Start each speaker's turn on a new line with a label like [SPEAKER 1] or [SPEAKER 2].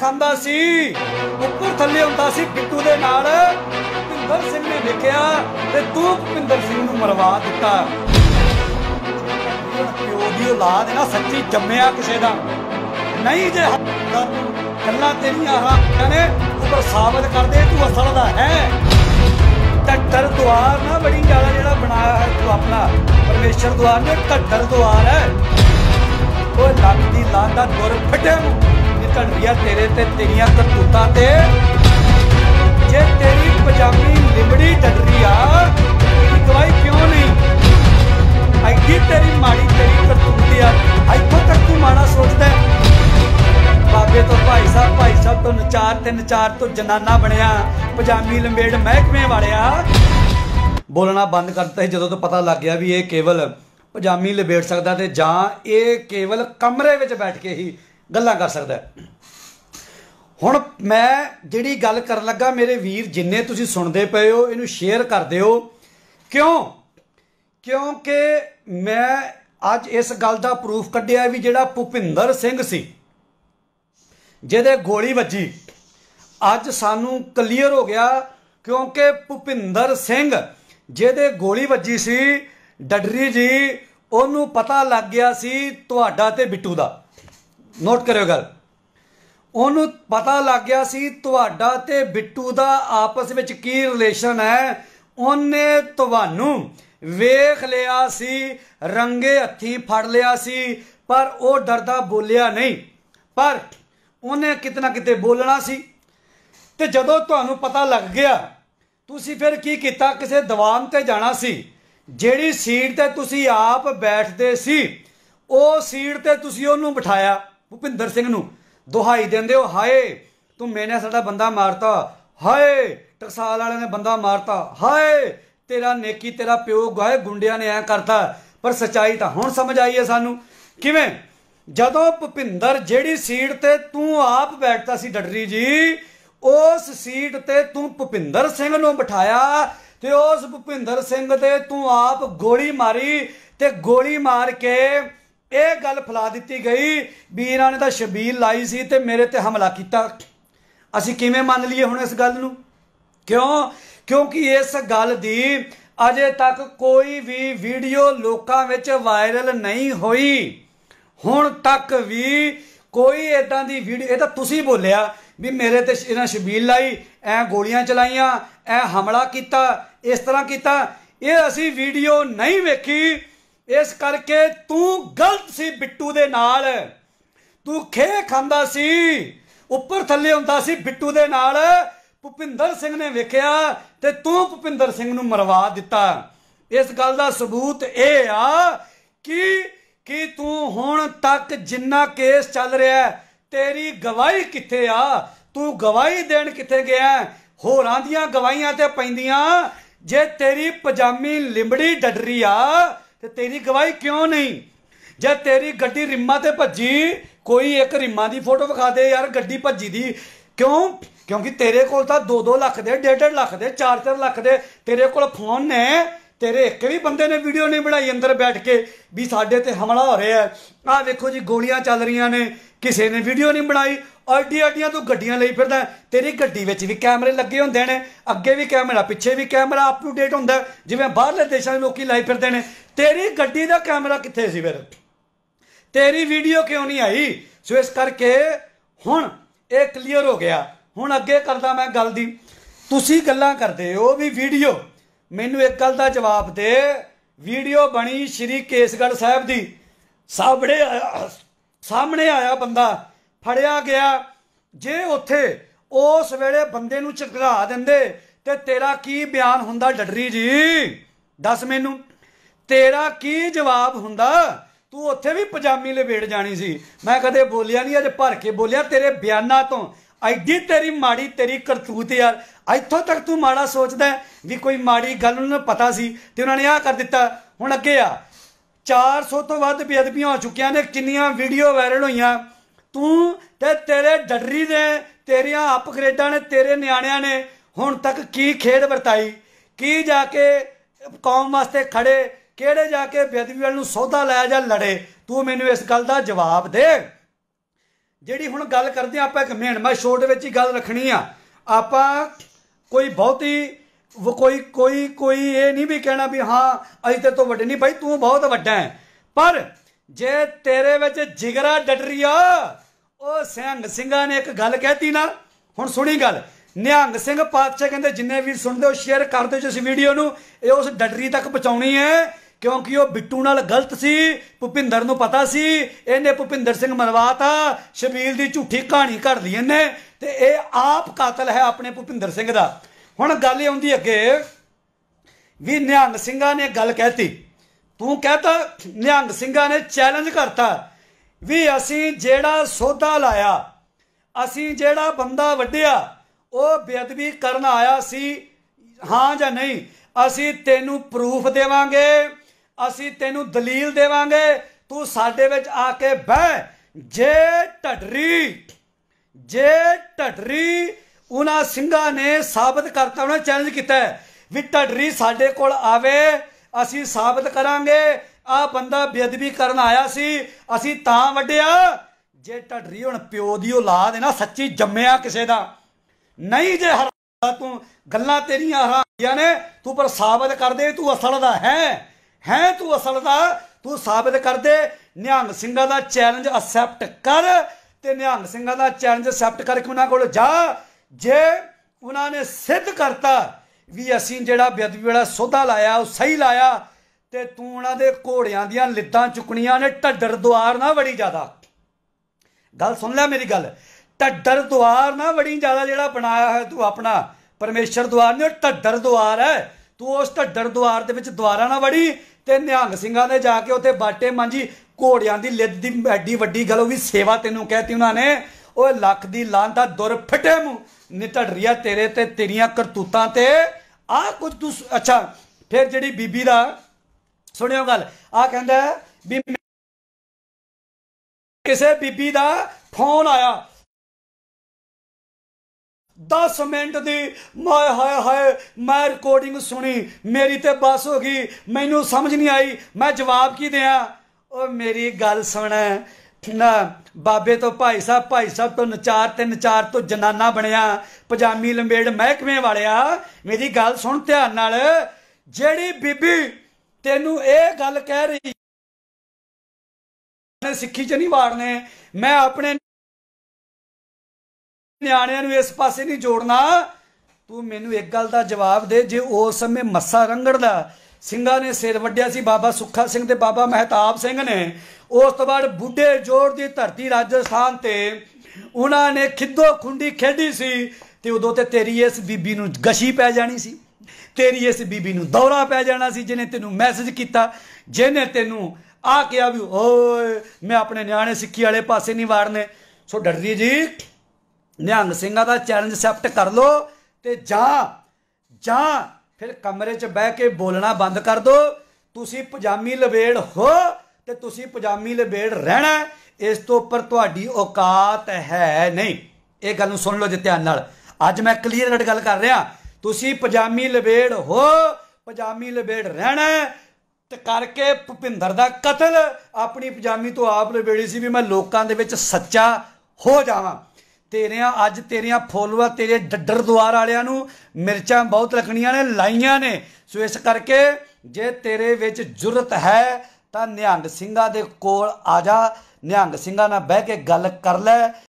[SPEAKER 1] ਖਾਂਦਾ ਸੀ ਉੱਪਰ ਥੱਲੇ ਹੁੰਦਾ ਸੀ ਬਿੱਟੂ ਦੇ ਨਾਲ ਭਿੰਦਰ ਸਿੰਘ ਨੇ ਦੇਖਿਆ ਤੇ ਤੂੰ ਭਿੰਦਰ ਸਿੰਘ ਨੂੰ ਮਰਵਾ ਦਿੱਤਾ ਪਿਓ ਦੀ ਔਲਾਦ ਨਾ ਸੱਚੀ ਜੰਮਿਆ ਕਿਸੇ ਦਾ ਨਹੀਂ ਜੇ ਕੱਲਾ ਤੇਰੀਆਂ ਹਾਂ ਨੇ ਉੱਪਰ ਸਾਬਤ ਕਰਦੇ ਤੂੰ ਅਸਲ ਦਾ ਹੈ ਟੱਟਰ ਦੁਆਰ ਨਾ ਬੜੀ ਜਿਆਦਾ ਜਿਹੜਾ ਬਣਾਇਆ ਹੈ ਤੂੰ ਆਪਣਾ ਪਰਮੇਸ਼ਰ ਦੁਆਰ ਨੇ ਟੱਟਰ ਦੁਆਰ ਹੈ ਉਹ ਲੱਗਦੀ ਲਾਂਦਾ ਦੁਰ ਫਟੇ ਨੂੰ ਘੰਟੀਆਂ ਤੇਰੇ ਤੇ ਤੇਰੀਆਂ ਕਰਤੂਤਾਂ ਤੇ ਜੇ ਤੇਰੀ ਪੰਜਾਬੀ ਲਿਬੜੀ ਡੱਡਰੀ ਆ ਤੇਰੀ ਗਵਾਹੀ ਕਿਉਂ ਨਹੀਂ ਐਡੀ ਤੇਰੀ ਮਾੜੀ ਤੇਰੀ ਕਰਤੂਤ ਆ ਇੱਥੋਂ ਤੱਕ ਤੂੰ ਮਾਣਾ ਸੋਚਦਾ ਬਾਬੇ ਤੋਂ ਭਾਈ ਸਾਹਿਬ ਭਾਈ ਸਾਹਿਬ ਤੋਂ ਨਚਾਰ ਤੇ ਨਚਾਰ ਤੋਂ ਜਨਾਨਾ ਬਣਿਆ ਪੰਜਾਬੀ ਲੰਬੇੜ ਮਹਿਕਮੇ ਵਾਲਿਆ ਬੋਲਣਾ ਬੰਦ ਕਰਤਾ ਜਦੋਂ ਤੋਂ ਪਤਾ ਲੱਗ ਗਿਆ ਵੀ ਇਹ ਕੇਵਲ ਪਜਾਮੀ ਲਿਬੇੜ ਸਕਦਾ ਤੇ ਜਾਂ ਇਹ ਕੇਵਲ ਕਮਰੇ ਵਿੱਚ ਬੈਠ ਕੇ ਹੀ ਗੱਲਾਂ ਕਰ ਸਕਦਾ ਹੁਣ ਮੈਂ ਜਿਹੜੀ ਗੱਲ ਕਰਨ ਲੱਗਾ ਮੇਰੇ ਵੀਰ ਜਿੰਨੇ ਤੁਸੀਂ ਸੁਣਦੇ ਪਏ ਹੋ ਇਹਨੂੰ ਸ਼ੇਅਰ ਕਰ ਦਿਓ ਕਿਉਂ ਕਿਉਂਕਿ ਮੈਂ ਅੱਜ ਇਸ ਗੱਲ ਦਾ ਪ੍ਰੂਫ ਕੱਢਿਆ ਵੀ ਜਿਹੜਾ ਭੁਪਿੰਦਰ ਸਿੰਘ ਸੀ ਜਿਹਦੇ ਗੋਲੀ ਵੱਜੀ ਅੱਜ ਸਾਨੂੰ ਕਲੀਅਰ ਹੋ ਗਿਆ ਕਿਉਂਕਿ ਭੁਪਿੰਦਰ ਸਿੰਘ ਜਿਹਦੇ ਗੋਲੀ ਵੱਜੀ ਸੀ ਡੱਡਰੀ ਜੀ ਉਹਨੂੰ ਪਤਾ ਲੱਗ ਗਿਆ ਸੀ ਤੁਹਾਡਾ ਤੇ ਬਿੱਟੂ ਦਾ ਨੋਟ ਕਰਿਓ ਗੱਲ ਉਹਨੂੰ ਪਤਾ ਲੱਗ ਗਿਆ ਸੀ ਤੁਹਾਡਾ ਤੇ ਬਿੱਟੂ ਦਾ ਆਪਸ ਵਿੱਚ ਕੀ ਰਿਲੇਸ਼ਨ ਹੈ ਉਹਨੇ ਤੁਹਾਨੂੰ ਵੇਖ ਲਿਆ ਸੀ ਰੰਗੇ ਹੱਥੀ ਫੜ ਲਿਆ ਸੀ ਪਰ ਉਹ ਡਰਦਾ ਬੋਲਿਆ ਨਹੀਂ ਪਰ ਉਹਨੇ ਕਿਤਨਾ ਕਿਤੇ ਬੋਲਣਾ ਸੀ ਤੇ ਜਦੋਂ ਤੁਹਾਨੂੰ ਪਤਾ ਲੱਗ ਗਿਆ ਤੁਸੀਂ ਫਿਰ ਕੀ ਕੀਤਾ ਕਿਸੇ ਦੀਵਾਨ ਤੇ ਜਾਣਾ ਸੀ ਜਿਹੜੀ ਸੀਟ ਤੇ ਤੁਸੀਂ ਆਪ ਬੈਠਦੇ ਸੀ ਉਹ ਸੀਟ ਤੇ ਤੁਸੀਂ ਉਹਨੂੰ ਬਿਠਾਇਆ ਭੁਪਿੰਦਰ ਸਿੰਘ ਨੂੰ ਦੁਹਾਈ ਦਿੰਦੇ ਹੋ ਹਾਏ ਤੂੰ ਮੈਨੇ ਸਾਡਾ ਬੰਦਾ ਮਾਰਤਾ ਹਾਏ ਟਕਸਾਲ ਵਾਲਿਆਂ ਨੇ ਬੰਦਾ ਮਾਰਤਾ ਹਾਏ ਤੇਰਾ ਨੇਕੀ ਤੇਰਾ ਪਿਓ ਗਾਇ ਗੁੰਡਿਆਂ ਨੇ ਐ ਕਰਤਾ ਪਰ ਸਚਾਈ ਤਾਂ ਹੁਣ ਸਮਝ ਆਈ ਹੈ ਸਾਨੂੰ ਕਿਵੇਂ ਜਦੋਂ ਭੁਪਿੰਦਰ ਜਿਹੜੀ ਸੀਟ ਤੇ ਤੂੰ ਆਪ ਬੈਠਦਾ ਸੀ ਡੱਡਰੀ ਜੀ ਉਸ ਸੀਟ ਤੇ ਤੂੰ ਭੁਪਿੰਦਰ ਸਿੰਘ ਨੂੰ ਬਿਠਾਇਆ ਤੇ ਉਸ ਭੁਪਿੰਦਰ ਸਿੰਘ ਤੇ ਤੂੰ ਆਪ ਗੋਲੀ ਮਾਰੀ ਤੇ ਗੋਲੀ ਮਾਰ ਕੇ ਇਹ ਗੱਲ ਫਲਾ ਦਿੱਤੀ ਗਈ ਵੀ ਇਹਨਾਂ ਨੇ ਤਾਂ ਸ਼ਬੀਲ ਲਾਈ ਸੀ ਤੇ ਮੇਰੇ ਤੇ ਹਮਲਾ ਕੀਤਾ ਅਸੀਂ ਕਿਵੇਂ ਮੰਨ ਲਈਏ ਹੁਣ ਇਸ ਗੱਲ ਨੂੰ ਕਿਉਂ ਕਿਉਂਕਿ ਇਸ ਗੱਲ ਦੀ ਅਜੇ ਤੱਕ ਕੋਈ ਵੀ ਵੀਡੀਓ ਲੋਕਾਂ ਵਿੱਚ ਵਾਇਰਲ ਨਹੀਂ ਹੋਈ ਹੁਣ ਤੱਕ ਵੀ ਕੋਈ ਇਦਾਂ ਦੀ ਵੀਡੀਓ ਇਹ ਤਾਂ ਤੁਸੀਂ ਬੋਲਿਆ ਵੀ ਮੇਰੇ ਤੇ ਇਹਨਾਂ ਸ਼ਬੀਲ ਲਾਈ ਐ ਗੋਲੀਆਂ ਚਲਾਈਆਂ ਐ ਹਮਲਾ ਕੀਤਾ ਇਸ ਤਰ੍ਹਾਂ ਕੀਤਾ ਇਹ ਅਸੀਂ ਵੀਡੀਓ ਨਹੀਂ ਵੇਖੀ ਇਸ ਕਰਕੇ ਤੂੰ ਗਲਤ ਸੀ ਬਿੱਟੂ ਦੇ ਨਾਲ ਤੂੰ ਖੇ ਖਾਂਦਾ ਸੀ ਉੱਪਰ ਥੱਲੇ ਹੁੰਦਾ ਸੀ ਬਿੱਟੂ ਦੇ ਨਾਲ ਭੁਪਿੰਦਰ ਸਿੰਘ ਨੇ ਵੇਖਿਆ ਤੇ ਤੂੰ ਭੁਪਿੰਦਰ ਸਿੰਘ ਨੂੰ ਮਰਵਾ ਦਿੱਤਾ ਇਸ ਗੱਲ ਦਾ ਸਬੂਤ ਇਹ ਆ ਕਿ ਕਿ ਤੂੰ ਹੁਣ ਤੱਕ ਜਿੰਨਾ ਕੇਸ ਚੱਲ ਰਿਹਾ ਤੇਰੀ ਗਵਾਹੀ ਕਿੱਥੇ ਆ ਤੂੰ ਗਵਾਹੀ ਦੇਣ ਕਿੱਥੇ ਗਿਆ ਹੋਰਾਂ ਦੀਆਂ ਗਵਾਹੀਆਂ ਤੇ ਪੈਂਦੀਆਂ ਜੇ ਤੇਰੀ ਪਜਾਮੀ ਲਿੰਬੜੀ ਡੱਡਰੀ ਆ ਤੇ ਤੇਰੀ ਗਵਾਹੀ ਕਿਉਂ ਨਹੀਂ ਜੇ ਤੇਰੀ ਗੱਡੀ ਰਿੰਮਾ ਤੇ ਭੱਜੀ ਕੋਈ ਇੱਕ ਰਿੰਮਾ ਦੀ ਫੋਟੋ ਵਿਖਾ ਦੇ ਯਾਰ ਗੱਡੀ ਭੱਜੀ ਦੀ ਕਿਉਂ ਕਿਉਂਕਿ ਤੇਰੇ ਕੋਲ ਤਾਂ 2-2 ਲੱਖ ਦੇ 1.5 ਲੱਖ ਦੇ 4-4 ਲੱਖ ਦੇ ਤੇਰੇ ਕੋਲ ਫੋਨ ਨੇ ਤੇਰੇ ਇੱਕ ਵੀ ਬੰਦੇ ਨੇ ਵੀਡੀਓ ਨਹੀਂ ਬਣਾਈ ਅੰਦਰ ਬੈਠ ਕੇ ਵੀ ਸਾਡੇ ਤੇ ਹਮਲਾ ਹੋ ਰਿਹਾ ਆ ਵੇਖੋ ਜੀ ਗੋਲੀਆਂ ਚੱਲ ਰਹੀਆਂ ਨੇ ਕਿਸੇ ਨੇ ਵੀਡੀਓ ਨਹੀਂ ਬਣਾਈ ਅੱਡੀ ਅੱਡੀਆਂ ਤੂੰ ਗੱਡੀਆਂ ਲਈ ਫਿਰਦਾ ਤੇਰੀ ਗੱਡੀ ਵਿੱਚ ਵੀ ਕੈਮਰੇ ਲੱਗੇ ਹੁੰਦੇ ਨੇ ਅੱਗੇ ਵੀ ਕੈਮਰਾ ਪਿੱਛੇ ਵੀ ਕੈਮਰਾ ਅਪ ਟੂ ਡੇਟ ਹੁੰਦਾ ਜਿਵੇਂ ਬਾਹਰਲੇ ਦੇਸ਼ਾਂ ਦੇ ਲੋਕੀ ਲਾਈ ਫਿਰਦੇ ਨੇ ਤੇਰੀ ਗੱਡੀ ਦਾ ਕੈਮਰਾ ਕਿੱਥੇ ਸੀ ਫਿਰ ਤੇਰੀ ਵੀਡੀਓ ਕਿਉਂ ਨਹੀਂ ਆਈ ਸੋ ਇਸ ਕਰਕੇ ਹੁਣ ਇਹ ਕਲੀਅਰ ਹੋ ਗਿਆ ਹੁਣ ਅੱਗੇ ਕਰਦਾ ਮੈਂ ਗੱਲ ਦੀ ਤੁਸੀਂ ਗੱਲਾਂ ਕਰਦੇ ਹੋ ਵੀ ਵੀਡੀਓ ਮੈਨੂੰ ਇੱਕ ਗੱਲ ਦਾ ਜਵਾਬ ਦੇ ਵੀਡੀਓ ਬਣੀ ਸ਼੍ਰੀ ਕੇਸਗੜ੍ਹ ਸਾਹਿਬ ਦੀ ਸਾਹਮਣੇ ਸਾਹਮਣੇ ਆਇਆ ਬੰਦਾ ਫੜਿਆ ਗਿਆ ਜੇ ਉੱਥੇ ਉਸ ਵੇਲੇ ਬੰਦੇ ਨੂੰ ਚਕਰਾ ਦਿੰਦੇ ਤੇ ਤੇਰਾ ਕੀ ਬਿਆਨ ਹੁੰਦਾ ਡੱਡਰੀ ਜੀ ਦੱਸ ਮੈਨੂੰ ਤੇਰਾ ਕੀ ਜਵਾਬ ਹੁੰਦਾ ਤੂੰ ਉੱਥੇ ਵੀ ਪਜਾਮੀ ਲਵੇੜ ਜਾਣੀ ਸੀ ਮੈਂ ਕਦੇ ਬੋਲਿਆ ਨਹੀਂ ਅੱਜ ਭਰ ਕੇ ਬੋਲਿਆ ਤੇਰੇ ਬਿਆਨਾਂ ਤੋਂ ਐਡੀ ਤੇਰੀ ਮਾੜੀ ਤੇਰੀ ਕਰਤੂਤ ਯਾਰ ਇੱਥੋਂ ਤੱਕ ਤੂੰ ਮਾੜਾ ਸੋਚਦਾ ਵੀ ਕੋਈ ਮਾੜੀ ਗੱਲ ਨੂੰ ਪਤਾ ਸੀ ਤੇ ਉਹਨਾਂ ਨੇ ਆਹ ਕਰ ਦਿੱਤਾ ਹੁਣ ਅੱਗੇ ਆ 400 ਤੋਂ ਵੱਧ ਬੇਅਦਬੀਆਂ ਹੋ ਚੁੱਕੀਆਂ ਨੇ ਕਿੰਨੀਆਂ ਵੀਡੀਓ ਵਾਇਰਲ ਹੋਈਆਂ ਤੂੰ ਤੇ ਤੇਰੇ ਡੱਡਰੀ ਦੇ ਤੇਰੀਆਂ ਅਪਗ੍ਰੇਡਾਂ ਨੇ ਤੇਰੇ ਨਿਆਣਿਆਂ ਨੇ ਹੁਣ ਤੱਕ ਕੀ ਖੇਡ ਵਰਤਾਈ ਕੀ ਜਾ ਕੇ ਕੌਮ ਵਾਸਤੇ ਖੜੇ ਕਿਹੜੇ ਜਾ ਕੇ ਬੇਅਦਬੀ ਵਾਲ ਨੂੰ ਸੌਦਾ ਲਾਇਆ ਜਾਂ ਲੜੇ ਤੂੰ ਮੈਨੂੰ ਇਸ ਗੱਲ ਦਾ ਜਵਾਬ ਦੇ ਜਿਹੜੀ ਹੁਣ ਗੱਲ ਕਰਦੇ ਆਪਾਂ ਇੱਕ ਮੈਂ ਛੋਟ ਵਿੱਚ ਹੀ ਗੱਲ ਰੱਖਣੀ ਆ ਆਪਾਂ ਕੋਈ ਬਹੁਤੀ ਉਹ ਕੋਈ ਕੋਈ ਕੋਈ ਇਹ ਨਹੀਂ ਵੀ ਕਹਿਣਾ ਵੀ ਹਾਂ ਅਸੀਂ ਤੇ ਤੋਂ ਵੱਡੇ ਨਹੀਂ ਭਾਈ ਤੂੰ ਬਹੁਤ ਵੱਡਾ ਹੈ ਪਰ ਜੇ ਤੇਰੇ ਵਿੱਚ ਜਿਗਰਾ ਡਟਰੀਆ ਉਹ ਸਿੰਘ ਸਿੰਘਾਂ ਨੇ ਇੱਕ ਗੱਲ ਕਹਿਤੀ ਨਾ ਹੁਣ ਸੁਣੀ ਗੱਲ ਨਿਹੰਗ ਸਿੰਘ ਪਾਤਸ਼ਾਹ ਕਹਿੰਦੇ ਜਿੰਨੇ ਵੀ ਸੁਣਦੇ ਹੋ ਸ਼ੇਅਰ ਕਰ ਦਿਓ ਜਿਸ ਵੀਡੀਓ ਨੂੰ ਇਹ ਉਸ ਡਟਰੀ ਤੱਕ ਪਹੁੰਚਾਉਣੀ ਹੈ ਕਿਉਂਕਿ ਉਹ ਬਿੱਟੂ ਨਾਲ ਗਲਤ ਸੀ ਭੁਪਿੰਦਰ ਨੂੰ ਪਤਾ ਸੀ ਇਹਨੇ ਭੁਪਿੰਦਰ ਸਿੰਘ ਮਰਵਾਤਾ ਸ਼ਬੀਲ ਦੀ ਝੂਠੀ ਕਹਾਣੀ ਘੜ ਲਈ ਇਹਨੇ ਤੇ ਇਹ ਆਪ ਕਾਤਲ ਹੈ ਆਪਣੇ ਭੁਪਿੰਦਰ ਸਿੰਘ ਦਾ ਹੁਣ ਗੱਲ ਇਹ ਆਉਂਦੀ ਅੱਗੇ ਵੀ ਨਿਹੰਗ ਸਿੰਘਾਂ ਨੇ ਗੱਲ ਕਹਿਤੀ ਤੂੰ ਕਹਤਾ ਨਿਹੰਗ ਸਿੰਘਾਂ ਨੇ ਚੈਲੰਜ ਕਰਤਾ ਵੀ ਅਸੀਂ ਜਿਹੜਾ ਸੋਧਾ ਲਾਇਆ ਅਸੀਂ ਜਿਹੜਾ ਬੰਦਾ ਵੱਡਿਆ ਉਹ ਬੇਅਦਬੀ ਕਰਨ ਆਇਆ ਸੀ ਹਾਂ ਜਾਂ ਨਹੀਂ ਅਸੀਂ ਤੈਨੂੰ ਪ੍ਰੂਫ ਦੇਵਾਂਗੇ ਅਸੀਂ ਤੈਨੂੰ ਦਲੀਲ ਦੇਵਾਂਗੇ ਤੂੰ ਸਾਡੇ ਵਿੱਚ ਆ ਕੇ ਬਹਿ ਜੇ ਢੱਡਰੀ ਜੇ ਢੱਡਰੀ ਉਹਨਾਂ ਸਿੰਘਾਂ ਨੇ ਸਾਬਤ ਕਰਤਾ ਉਹਨਾਂ ਚੈਲੰਜ ਕੀਤਾ ਵੀ ਟੱਡਰੀ ਸਾਡੇ ਕੋਲ ਆਵੇ ਅਸੀਂ ਸਾਬਤ ਕਰਾਂਗੇ ਆ ਬੰਦਾ ਬੇਅਦਬੀ ਕਰਨ ਆਇਆ ਸੀ ਅਸੀਂ ਤਾਂ ਵੱਡਿਆ ਜੇ ਟੱਡਰੀ ਹੁਣ ਪਿਓ ਦੀ ਔਲਾਦ ਹੈ ਨਾ ਸੱਚੀ ਜੰਮਿਆ ਕਿਸੇ ਦਾ ਨਹੀਂ ਜੇ ਹਰਾ ਤੂੰ ਗੱਲਾਂ ਤੇਰੀਆਂ ਹਾਂ ਨੇ ਤੂੰ ਪਰ ਸਾਬਤ ਕਰ ਦੇ ਤੂੰ ਅਸਲ ਦਾ ਹੈ ਹੈ ਤੂੰ ਅਸਲ ਦਾ ਤੂੰ ਸਾਬਤ ਕਰ ਦੇ ਨਿਹੰਗ ਸਿੰਘਾਂ ਦਾ ਚੈਲੰਜ ਅਸੈਪਟ ਕਰ ਤੇ ਨਿਹੰਗ ਸਿੰਘਾਂ ਦਾ ਚੈਲੰਜ ਅਸੈਪਟ ਕਰਕੇ ਉਹਨਾਂ ਕੋਲ ਜਾ ਜੇ ਉਹਨਾਂ ਨੇ ਸਿੱਧ ਕਰਤਾ ਵੀ ਅਸੀਂ ਜਿਹੜਾ ਬੇਅਦਬੀ ਵਾਲਾ ਸੋਧਾ ਲਾਇਆ ਉਹ ਸਹੀ ਲਾਇਆ ਤੇ ਤੂੰ ਉਹਨਾਂ ਦੇ ਘੋੜਿਆਂ ਦੀਆਂ ਲਿੱਤਾਂ ਚੁਕਣੀਆਂ ਨੇ ਢੱਡਰ ਦੁਆਰ ਨਾ ਵੜੀ ਜ਼ਿਆਦਾ ਗੱਲ ਸੁਣ ਲੈ ਮੇਰੀ ਗੱਲ ਢੱਡਰ ਦੁਆਰ ਨਾ ਵੜੀ ਜ਼ਿਆਦਾ ਜਿਹੜਾ ਬਣਾਇਆ ਹੈ ਤੂੰ ਆਪਣਾ ਪਰਮੇਸ਼ਰ ਦੁਆਰ ਨਹੀਂ ਉਹ ਢੱਡਰ ਦੁਆਰ ਹੈ ਤੂੰ ਉਸ ਢੱਡਰ ਦੁਆਰ ਦੇ ਵਿੱਚ ਦੁਆਰਾ ਨਾ ਵੜੀ ਤੇ ਨਿਹੰਗ ਸਿੰਘਾਂ ਨੇ ਜਾ ਕੇ ਉੱਥੇ ਬਾਟੇ ਮਾਂਜੀ ਘੋੜਿਆਂ ਦੀ ਲਿੱਦ ਦੀ ਐਡੀ ਵੱਡੀ ਗੱਲ ਉਹ ਵੀ ਸੇਵਾ ਤੈਨੂੰ ਕਹਿਤੀ ਉਹਨਾਂ ਨੇ ਓਏ ਲੱਖ ਦੀ ਲਾਂਦਾ ਦੁਰ ਫਟੇ ਮੂੰ ਨਿਟੜ ਰਿਆ ਤੇਰੇ ਤੇ ਤੇਰੀਆਂ ਕਰਤੂਤਾਂ ਤੇ ਆ ਕੁਝ ਤੂੰ ਅੱਛਾ ਫਿਰ ਜਿਹੜੀ ਬੀਬੀ ਦਾ ਸੁਣਿਓ ਗੱਲ ਆ ਕਹਿੰਦਾ ਵੀ ਕਿਸੇ ਬੀਬੀ ਦਾ ਫੋਨ ਆਇਆ 10 ਮਿੰਟ ਦੀ ਮੈਂ ਹਾਏ ਹਾਏ ਮੈਂ ਰਿਕਾਰਡਿੰਗ ਸੁਣੀ ਮੇਰੀ ਤੇ ਬਸ ਹੋ ਗਈ ਮੈਨੂੰ ਸਮਝ ਨਹੀਂ ਆਈ ਮੈਂ ਜਵਾਬ ਕੀ ਦਿਆਂ ਓ ਮੇਰੀ ਗੱਲ ਸੁਣ ਨਾ ਬਾਬੇ ਤੋਂ ਭਾਈ ਸਾਹਿਬ ਭਾਈ ਸਾਹਿਬ ਤੋਂ ਨਚਾਰ ਤੇ ਨਚਾਰ ਤੋਂ ਜਨਾਨਾ ਬਣਿਆ ਪਜਾਮੀ ਲੰਬੇੜ ਮਹਿਕਮੇ ਵਾਲਿਆ ਮੇਰੀ ਗੱਲ ਸੁਣ ਧਿਆਨ ਨਾਲ ਜਿਹੜੀ ਬੀਬੀ ਤੈਨੂੰ ਇਹ ਗੱਲ ਕਹਿ ਰਹੀ ਮੈਂ ਸਿੱਖੀ ਚ ਨਹੀਂ ਵਾੜਨੇ ਮੈਂ ਆਪਣੇ ਨਿਆਣਿਆਂ ਨੂੰ ਇਸ ਪਾਸੇ ਨਹੀਂ ਜੋੜਨਾ ਤੂੰ ਮੈਨੂੰ ਇੱਕ ਗੱਲ ਦਾ ਜਵਾਬ ਦੇ ਜੇ ਉਸ ਸਮੇਂ ਮੱਸਾ ਰੰਗੜਦਾ ਸਿੰਘਾਂ ਨੇ ਸਿਰ ਵੱਡਿਆ ਸੀ ਬਾਬਾ ਸੁੱਖਾ ਸਿੰਘ ਤੇ ਬਾਬਾ ਮਹਿਤਾਬ ਸਿੰਘ ਨੇ ਉਸ ਤੋਂ ਬਾਅਦ ਬੁੱਢੇ ਜੋੜ ਦੀ ਧਰਤੀ ਰਾਜਸਥਾਨ ਤੇ ਉਹਨਾਂ ਨੇ ਖਿੱਦੋ ਖੁੰਡੀ ਖੇਡੀ ਸੀ ਤੇ ਉਦੋਂ ਤੇ ਤੇਰੀ ਇਸ ਬੀਬੀ ਨੂੰ ਗਸ਼ੀ ਪੈ ਜਾਣੀ ਸੀ ਤੇਰੀ ਇਸ ਬੀਬੀ ਨੂੰ ਦੌਰਾ ਪੈ ਜਾਣਾ ਸੀ ਜਿਹਨੇ ਤੈਨੂੰ ਮੈਸੇਜ ਕੀਤਾ ਜਿਹਨੇ ਤੈਨੂੰ ਆ ਕੇ ਆ ਵੀ ਓਏ ਮੈਂ ਆਪਣੇ ਨਿਆਣੇ ਸਿੱਖੀ ਵਾਲੇ ਪਾਸੇ ਨਹੀਂ ਵਾੜਨੇ ਸੋ ਡਰਦੀ ਜੀ ਨਿਹੰਗ ਸਿੰਘਾਂ ਦਾ ਚੈਲੰਜ ਐਕਸੈਪਟ ਕਰ ਲੋ ਤੇ ਜਾ ਜਾ ਫਿਰ ਕਮਰੇ 'ਚ ਬਹਿ ਕੇ ਬੋਲਣਾ ਬੰਦ ਕਰ ਦੋ ਤੁਸੀਂ ਪਜਾਮੀ ਲਵੇੜ ਹੋ ਤੇ ਤੁਸੀਂ ਪਜਾਮੀ ਲਵੇੜ ਰਹਿਣਾ ਇਸ ਤੋਂ ਉੱਪਰ ਤੁਹਾਡੀ ਔਕਾਤ ਹੈ ਨਹੀਂ ਇਹ ਗੱਲ ਨੂੰ ਸੁਣ ਲਓ ਜੇ ਧਿਆਨ ਨਾਲ ਅੱਜ ਮੈਂ ਕਲੀਅਰ ਕਟ ਗੱਲ ਕਰ ਰਿਹਾ ਤੁਸੀਂ ਪਜਾਮੀ ਲਵੇੜ ਹੋ ਪਜਾਮੀ ਲਵੇੜ ਰਹਿਣਾ ਤੇ ਕਰਕੇ ਭੁਪਿੰਦਰ ਦਾ ਕਤਲ ਆਪਣੀ ਪਜਾਮੀ ਤੋਂ ਆਪ ਲਵੇੜੀ ਸੀ ਵੀ ਮੈਂ ਲੋਕਾਂ ਦੇ ਵਿੱਚ ਸੱਚਾ ਹੋ ਜਾਵਾਂ ਤੇਰਿਆਂ ਅੱਜ ਤੇਰਿਆਂ ਫੋਲੋਅਰ ਤੇਰੇ ਡੱਡਰ ਦੁਆਰ ਵਾਲਿਆਂ ਨੂੰ ਮਿਰਚਾਂ ਬਹੁਤ ਲੱਗਣੀਆਂ ਨੇ ਲਾਈਆਂ ਨੇ ਸੋ ਇਸ ਕਰਕੇ ਜੇ ਤੇਰੇ ਵਿੱਚ ਜੁਰਤ ਹੈ ਤਾਂ ਨਿਹੰਗ ਸਿੰਘਾਂ ਦੇ ਕੋਲ ਆ ਜਾ ਨਿਹੰਗ ਸਿੰਘਾਂ ਨਾਲ ਬਹਿ ਕੇ ਗੱਲ ਕਰ ਲੈ